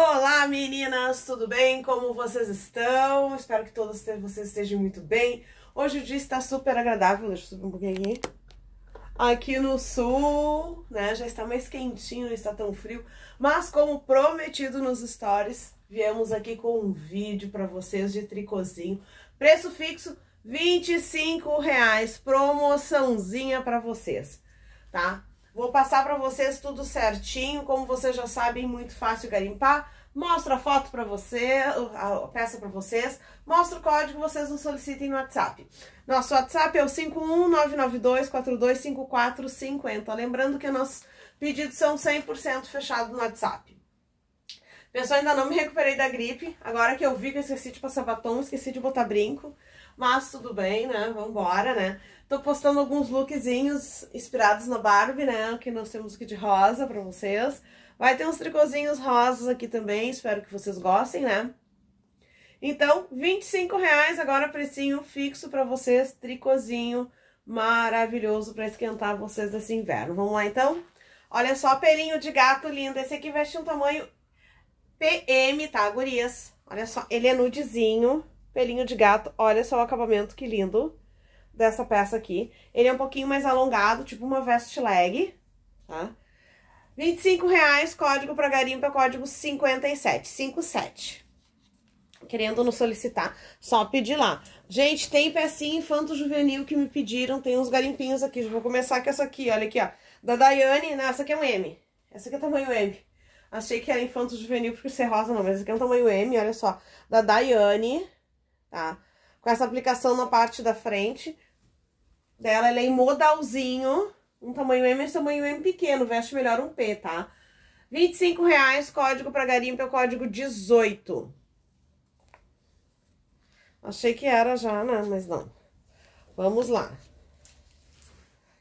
Olá meninas, tudo bem? Como vocês estão? Espero que todos vocês estejam muito bem. Hoje o dia está super agradável, deixa eu subir um pouquinho aqui. Aqui no sul, né, já está mais quentinho, não está tão frio. Mas como prometido nos stories, viemos aqui com um vídeo para vocês de tricôzinho. Preço fixo, 25 reais, promoçãozinha para vocês, tá? Vou passar para vocês tudo certinho, como vocês já sabem, muito fácil garimpar. Mostro a foto para você, a peça para vocês, mostro o código, vocês nos solicitem no WhatsApp. Nosso WhatsApp é o 51992425450. Lembrando que nossos pedidos são 100% fechados no WhatsApp. Pessoal, ainda não me recuperei da gripe, agora que eu vi que eu esqueci de passar batom, esqueci de botar brinco. Mas tudo bem, né? Vambora, né? Tô postando alguns lookzinhos inspirados na Barbie, né? que nós temos aqui de rosa pra vocês. Vai ter uns tricôzinhos rosas aqui também, espero que vocês gostem, né? Então, 25 reais agora, precinho fixo pra vocês, tricôzinho maravilhoso pra esquentar vocês desse inverno. Vamos lá, então? Olha só, pelinho de gato lindo. Esse aqui veste um tamanho PM, tá, gurias? Olha só, ele é nudezinho. Pelinho de gato, olha só o acabamento, que lindo, dessa peça aqui. Ele é um pouquinho mais alongado, tipo uma vest leg, tá? R$25,00, reais, código para garimpo é código 57, 57. Querendo nos solicitar, só pedir lá. Gente, tem pecinha infanto-juvenil que me pediram, tem uns garimpinhos aqui. Já vou começar com essa aqui, olha aqui, ó. Da Daiane, não, essa aqui é um M. Essa aqui é tamanho M. Achei que era infanto-juvenil por ser é rosa, não, mas essa aqui é um tamanho M, olha só. Da Daiane, tá? Com essa aplicação na parte da frente dela, ela é em modalzinho, um tamanho M mas tamanho M pequeno, veste melhor um P, tá? 25 reais, código pra garimpa, é o código 18. Achei que era já, né? Mas não. Vamos lá.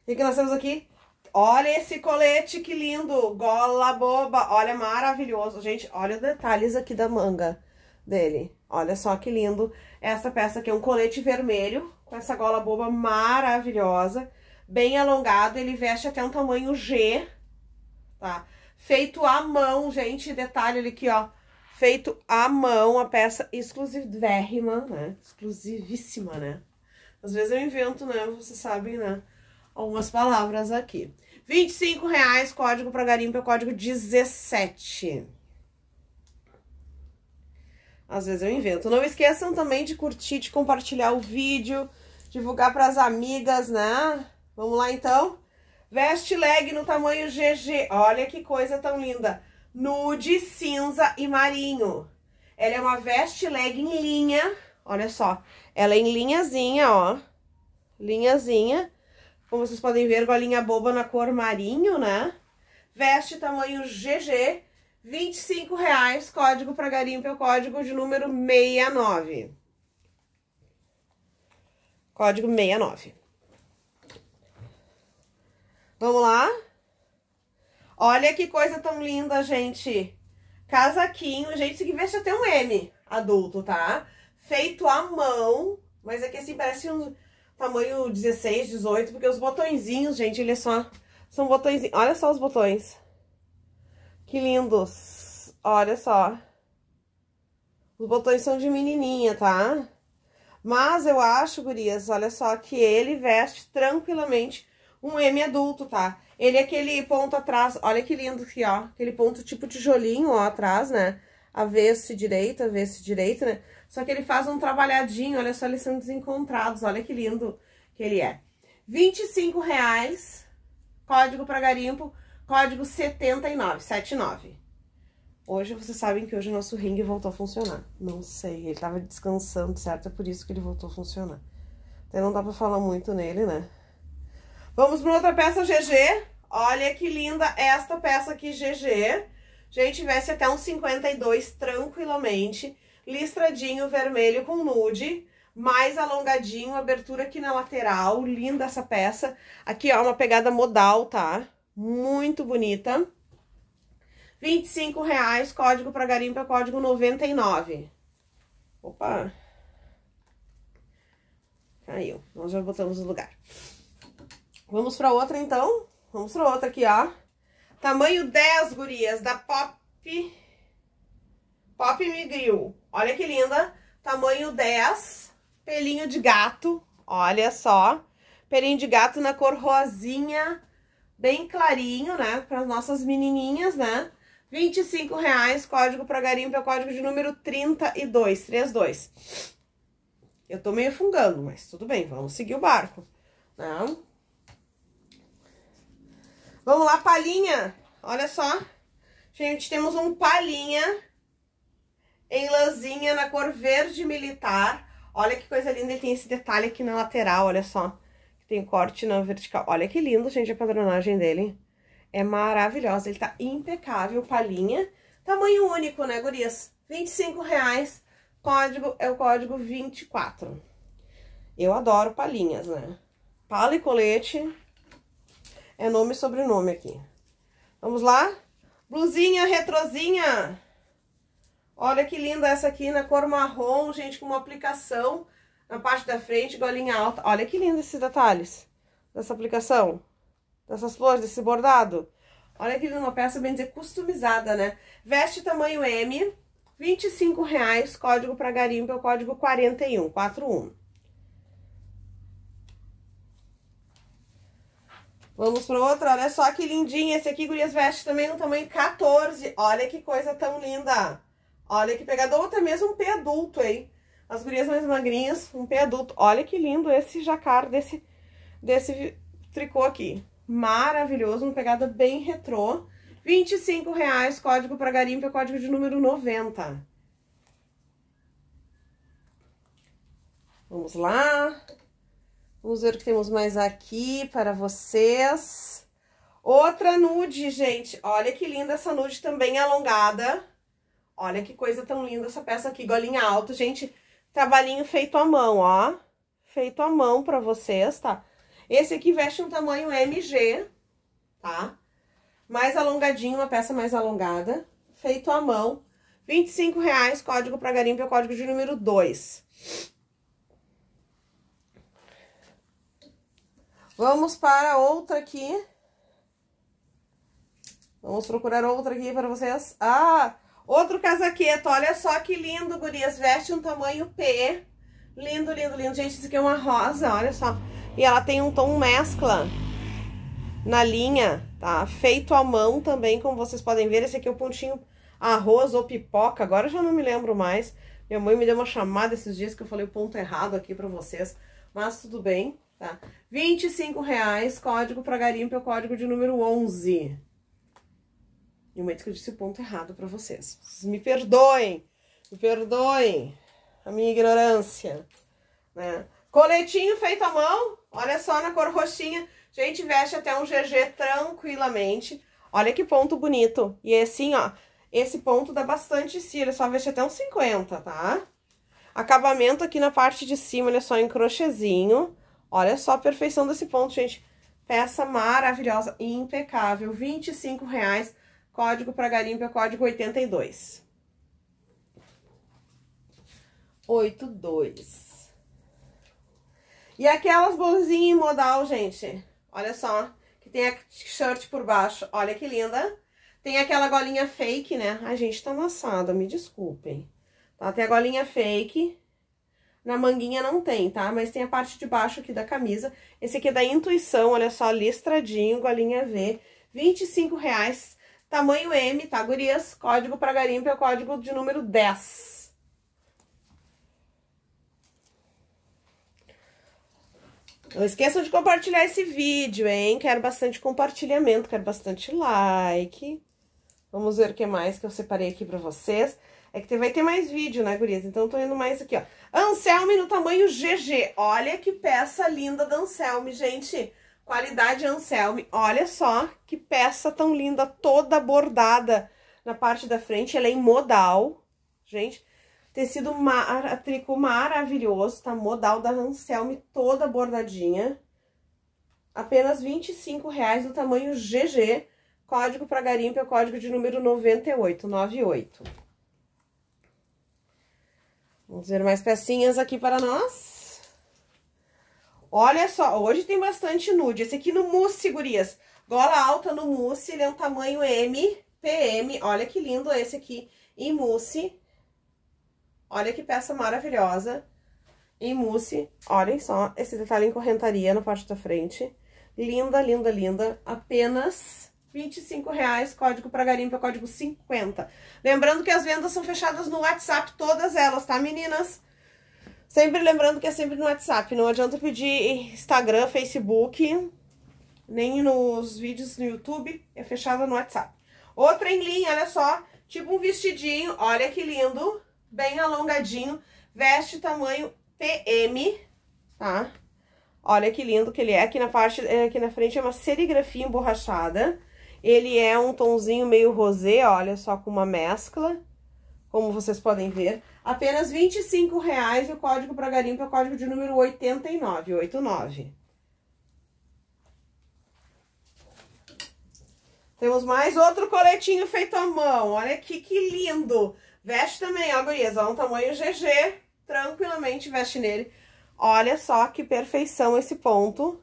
O que nós temos aqui? Olha esse colete, que lindo! Gola boba! Olha, maravilhoso! Gente, olha os detalhes aqui da manga dele. Olha só que lindo. Essa peça aqui é um colete vermelho, com essa gola boba maravilhosa, bem alongado, ele veste até um tamanho G, tá? Feito à mão, gente, detalhe ali aqui, ó, feito à mão, a peça exclusivérrima, né? Exclusivíssima, né? Às vezes eu invento, né? Vocês sabem, né? Algumas palavras aqui. R$25,00, código para garimpo é código 17. Às vezes eu invento. Não esqueçam também de curtir, de compartilhar o vídeo, divulgar para as amigas, né? Vamos lá então? Veste leg no tamanho GG. Olha que coisa tão linda. Nude, cinza e marinho. Ela é uma veste leg em linha. Olha só. Ela é em linhazinha, ó. Linhazinha. Como vocês podem ver, com a linha boba na cor marinho, né? Veste tamanho GG 25 reais, código para garimpo é o código de número 69. Código 69. Vamos lá? Olha que coisa tão linda, gente. Casaquinho, gente, isso aqui veste até um M adulto, tá? Feito à mão, mas aqui é assim parece um tamanho 16, 18, porque os botõezinhos, gente, eles só são botõezinhos. Olha só os botões. Que lindos! Olha só. Os botões são de menininha, tá? Mas eu acho, gurias, olha só, que ele veste tranquilamente um M adulto, tá? Ele é aquele ponto atrás, olha que lindo aqui, ó. Aquele ponto tipo tijolinho, ó, atrás, né? Avesso e direito, avesso e direito, né? Só que ele faz um trabalhadinho, olha só, eles são desencontrados, olha que lindo que ele é. R$ código pra garimpo código 7979. Hoje, vocês sabem que hoje o nosso ringue voltou a funcionar. Não sei, ele tava descansando, certo? É por isso que ele voltou a funcionar. Até então, não dá pra falar muito nele, né? Vamos pra outra peça GG. Olha que linda esta peça aqui GG. Gente, veste até um 52 tranquilamente. Listradinho vermelho com nude mais alongadinho, abertura aqui na lateral, linda essa peça. Aqui, ó, uma pegada modal, tá? muito bonita. 25 reais, código para garimpa é código 99. Opa! Caiu. Nós já botamos o lugar. Vamos para outra, então. Vamos para outra aqui, ó. Tamanho 10, gurias, da Pop... Pop Migril. Olha que linda. Tamanho 10, pelinho de gato. Olha só. Pelinho de gato na cor rosinha bem clarinho, né? Para as nossas menininhas, né? R$25,00, código para garimpo é o código de número 32, 32. Eu tô meio fungando, mas tudo bem, vamos seguir o barco, né? Vamos lá, palhinha. Olha só. Gente, temos um palhinha em lãzinha na cor verde militar. Olha que coisa linda, ele tem esse detalhe aqui na lateral, olha só. Tem corte na vertical. Olha que lindo, gente, a padronagem dele. É maravilhosa, ele tá impecável, palinha Tamanho único, né, gurias? 25 reais, código é o código 24. Eu adoro palhinhas, né? Pala e colete é nome e sobrenome aqui. Vamos lá? Blusinha retrozinha. Olha que linda essa aqui na né? cor marrom, gente, com uma aplicação na parte da frente, golinha alta. Olha que lindo esses detalhes dessa aplicação, dessas flores, desse bordado. Olha que lindo, uma peça, bem dizer, customizada, né? Veste tamanho M, R$25,00, código para garimpo, é o código 4141. Vamos para outra, olha só que lindinha. Esse aqui, gurias, veste também no tamanho 14. Olha que coisa tão linda. Olha que pegador, até mesmo um P adulto, hein? As gurias mais magrinhas, um pé adulto. Olha que lindo esse jacar desse, desse tricô aqui. Maravilhoso, uma pegada bem retrô. R$ código para garimpo é código de número 90. Vamos lá. Vamos ver o que temos mais aqui para vocês. Outra nude, gente. Olha que linda essa nude também alongada. Olha que coisa tão linda essa peça aqui, golinha alta. Gente, Trabalhinho feito à mão, ó. Feito à mão pra vocês, tá? Esse aqui veste um tamanho MG, tá? Mais alongadinho, uma peça mais alongada. Feito à mão. 25 reais, código pra garimpo, é o código de número 2. Vamos para outra aqui. Vamos procurar outra aqui para vocês. Ah, Outro casaqueto, olha só que lindo, gurias. Veste um tamanho P. Lindo, lindo, lindo. Gente, isso aqui é uma rosa, olha só. E ela tem um tom mescla na linha, tá? Feito à mão também, como vocês podem ver. Esse aqui é o pontinho arroz ou pipoca, agora eu já não me lembro mais. Minha mãe me deu uma chamada esses dias que eu falei o ponto errado aqui pra vocês, mas tudo bem, tá? 25 código pra garimpo é o código de número 11. No momento que eu disse o ponto errado para vocês. vocês. Me perdoem, me perdoem a minha ignorância, né? Coletinho feito à mão, olha só na cor roxinha. Gente, veste até um GG tranquilamente. Olha que ponto bonito. E é assim, ó, esse ponto dá bastante cílio, só veste até uns 50, tá? Acabamento aqui na parte de cima, olha só, em crochêzinho. Olha só a perfeição desse ponto, gente. Peça maravilhosa e impecável, R$ 25,00 Código para garimpo é código 82. 82. E aquelas blusinhas em modal, gente. Olha só. Que tem a t-shirt por baixo. Olha que linda. Tem aquela golinha fake, né? A gente tá amassada, me desculpem. Tá? Tem a golinha fake. Na manguinha não tem, tá? Mas tem a parte de baixo aqui da camisa. Esse aqui é da Intuição, olha só, listradinho, golinha V. 25 reais Tamanho M, tá, gurias? Código para garimpo é o código de número 10. Não esqueçam de compartilhar esse vídeo, hein? Quero bastante compartilhamento, quero bastante like. Vamos ver o que mais que eu separei aqui pra vocês. É que vai ter mais vídeo, né, gurias? Então, eu tô indo mais aqui, ó. Anselme no tamanho GG. Olha que peça linda da Anselme, gente. Qualidade Anselme. Olha só que peça tão linda, toda bordada na parte da frente. Ela é em modal, gente. Tecido mar, maravilhoso, tá? Modal da Anselme, toda bordadinha. Apenas R$25,00 do tamanho GG. Código para garimpa é o código de número 9898. Vamos ver mais pecinhas aqui para nós. Olha só, hoje tem bastante nude. Esse aqui no mousse, gurias. Gola alta no mousse, ele é um tamanho M, PM. Olha que lindo esse aqui em mousse. Olha que peça maravilhosa. Em mousse. Olhem só esse detalhe em correntaria na parte da frente. Linda, linda, linda. Apenas R$25,00, código para garimpa, código 50. Lembrando que as vendas são fechadas no WhatsApp, todas elas, tá, meninas? Sempre lembrando que é sempre no WhatsApp, não adianta pedir Instagram, Facebook, nem nos vídeos no YouTube, é fechada no WhatsApp. Outra em linha, olha só, tipo um vestidinho, olha que lindo, bem alongadinho, veste tamanho PM, tá? Olha que lindo que ele é, aqui na parte, eh, aqui na frente é uma serigrafia emborrachada, ele é um tonzinho meio rosé, olha só, com uma mescla, como vocês podem ver. Apenas R$25,00 e o código para garimpo é o código de número 89, Temos mais outro coletinho feito à mão. Olha aqui que lindo. Veste também, ó, gurias. Ó, um tamanho GG. Tranquilamente veste nele. Olha só que perfeição esse ponto.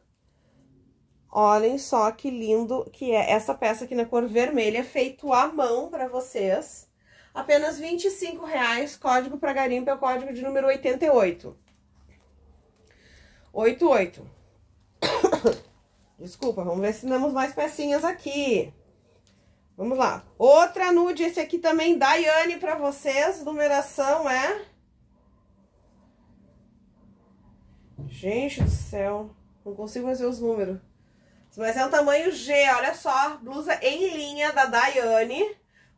Olhem só que lindo que é essa peça aqui na cor vermelha, é feito à mão para vocês apenas R$ reais código para garimpo é o código de número 88. 88. Desculpa, vamos ver se temos mais pecinhas aqui. Vamos lá. Outra nude, esse aqui também, Daiane, para vocês. Numeração é... Gente do céu, não consigo mais ver os números. Mas é um tamanho G, olha só. Blusa em linha da Daiane.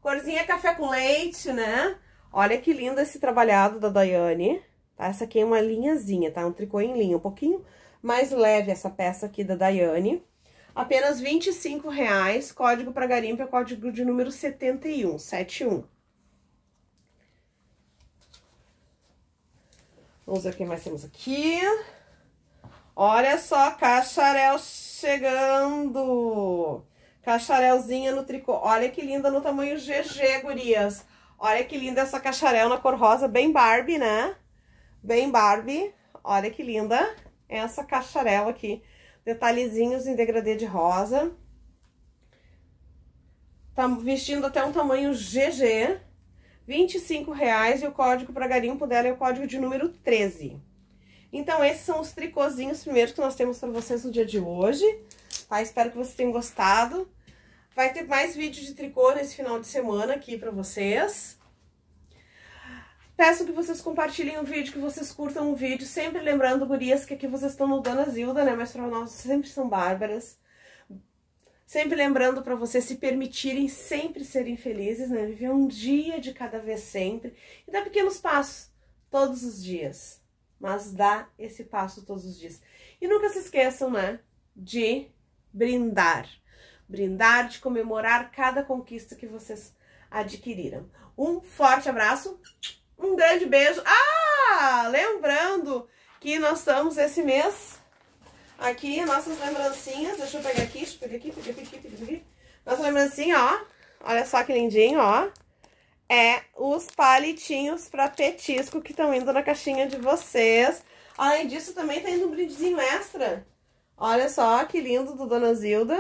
Corzinha café com leite, né? Olha que lindo esse trabalhado da Daiane. Tá? Essa aqui é uma linhazinha, tá? Um tricô em linha, um pouquinho mais leve essa peça aqui da Daiane. Apenas R$ reais. código para garimpo é código de número 71, 71. Vamos ver o que mais temos aqui. Olha só, cacharel chegando! Cacharelzinha no tricô. Olha que linda no tamanho GG, gurias. Olha que linda essa cacharel na cor rosa, bem Barbie, né? Bem Barbie. Olha que linda essa cacharel aqui. Detalhezinhos em degradê de rosa. Tá vestindo até um tamanho GG. R$25,00 reais e o código para garimpo dela é o código de número 13. Então, esses são os tricôzinhos primeiro que nós temos para vocês no dia de hoje, tá? Espero que vocês tenham gostado. Vai ter mais vídeo de tricô nesse final de semana aqui pra vocês. Peço que vocês compartilhem o vídeo, que vocês curtam o vídeo. Sempre lembrando, gurias, que aqui vocês estão no Dona Zilda, né? Mas pra nós sempre são bárbaras. Sempre lembrando para vocês se permitirem sempre serem felizes, né? Viver um dia de cada vez sempre. E dar pequenos passos todos os dias. Mas dá esse passo todos os dias. E nunca se esqueçam, né? De brindar brindar, de comemorar cada conquista que vocês adquiriram. Um forte abraço, um grande beijo. Ah, lembrando que nós estamos esse mês aqui, nossas lembrancinhas. Deixa eu pegar aqui, deixa eu pegar aqui, pegar aqui, pegar aqui. Nossa lembrancinha, ó. Olha só que lindinho, ó. É os palitinhos para petisco que estão indo na caixinha de vocês. Além disso, também tá indo um brindezinho extra Olha só que lindo do Dona Zilda.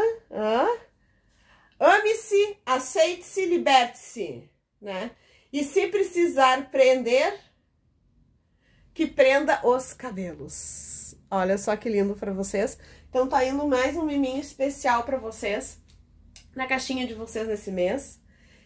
Ame-se, aceite-se, liberte-se, né? E se precisar prender, que prenda os cabelos. Olha só que lindo para vocês. Então tá indo mais um miminho especial para vocês na caixinha de vocês nesse mês.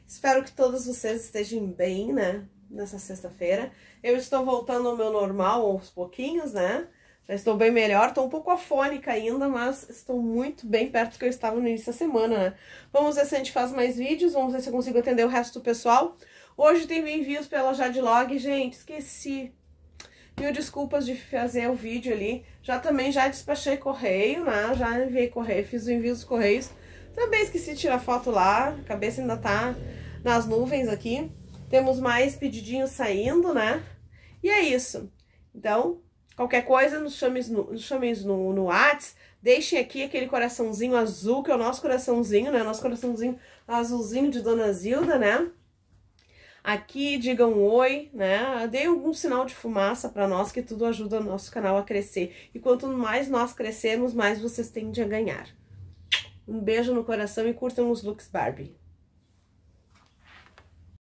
Espero que todos vocês estejam bem, né? Nessa sexta-feira. Eu estou voltando ao meu normal aos pouquinhos, né? Já estou bem melhor, estou um pouco afônica ainda, mas estou muito bem perto do que eu estava no início da semana, né? Vamos ver se a gente faz mais vídeos, vamos ver se eu consigo atender o resto do pessoal. Hoje tem envios pela Jadlog, gente, esqueci. Mil desculpas de fazer o vídeo ali. Já também já despachei correio, né? Já enviei correio, fiz o envio dos correios. Também esqueci de tirar foto lá, a cabeça ainda tá nas nuvens aqui. Temos mais pedidinhos saindo, né? E é isso. Então, Qualquer coisa, nos chame no, nos chame no, no Whats, deixem aqui aquele coraçãozinho azul, que é o nosso coraçãozinho, né? Nosso coraçãozinho azulzinho de Dona Zilda, né? Aqui, digam um oi, né? Deem algum sinal de fumaça para nós, que tudo ajuda o nosso canal a crescer. E quanto mais nós crescermos, mais vocês tendem a ganhar. Um beijo no coração e curtam os looks Barbie.